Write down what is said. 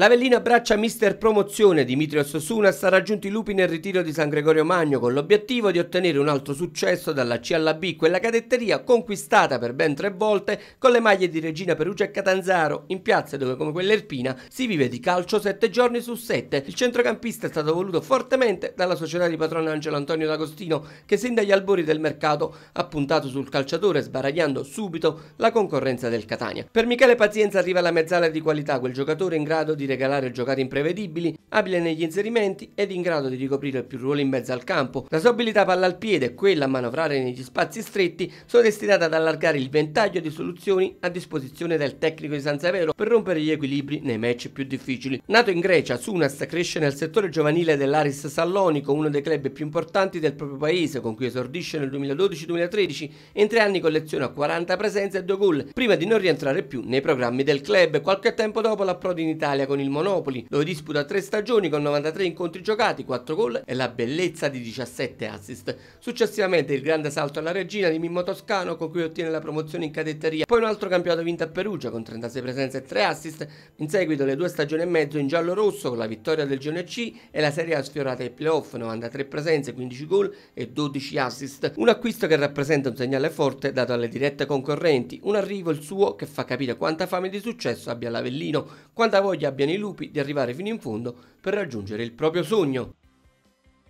L'Avellino abbraccia mister promozione Dimitrio Sosunas ha raggiunto i lupi nel ritiro di San Gregorio Magno con l'obiettivo di ottenere un altro successo dalla C alla B, quella cadetteria conquistata per ben tre volte con le maglie di Regina Perugia e Catanzaro, in piazze dove come quella erpina si vive di calcio sette giorni su sette. Il centrocampista è stato voluto fortemente dalla società di patrono Angelo Antonio D'Agostino che sin dagli albori del mercato ha puntato sul calciatore sbaragliando subito la concorrenza del Catania. Per Michele Pazienza arriva la mezzala di qualità, quel giocatore in grado di regalare giocate imprevedibili, abile negli inserimenti ed in grado di ricoprire più ruoli in mezzo al campo. La sua abilità palla al piede e quella a manovrare negli spazi stretti sono destinate ad allargare il ventaglio di soluzioni a disposizione del tecnico di San Severo per rompere gli equilibri nei match più difficili. Nato in Grecia, Sunas cresce nel settore giovanile dell'Aris Sallonico, uno dei club più importanti del proprio paese, con cui esordisce nel 2012-2013 e in tre anni colleziona 40 presenze e 2 gol, prima di non rientrare più nei programmi del club. Qualche tempo dopo l'approdo in Italia con con il Monopoli, dove disputa tre stagioni con 93 incontri giocati, 4 gol e la bellezza di 17 assist. Successivamente il grande salto alla regina di Mimmo Toscano con cui ottiene la promozione in cadetteria, poi un altro campionato vinto a Perugia con 36 presenze e 3 assist, in seguito le due stagioni e mezzo in giallo-rosso con la vittoria del C e la Serie A sfiorata ai playoff, 93 presenze, 15 gol e 12 assist, un acquisto che rappresenta un segnale forte dato alle dirette concorrenti, un arrivo il suo che fa capire quanta fame di successo abbia l'Avellino, quanta voglia abbia nei lupi di arrivare fino in fondo per raggiungere il proprio sogno.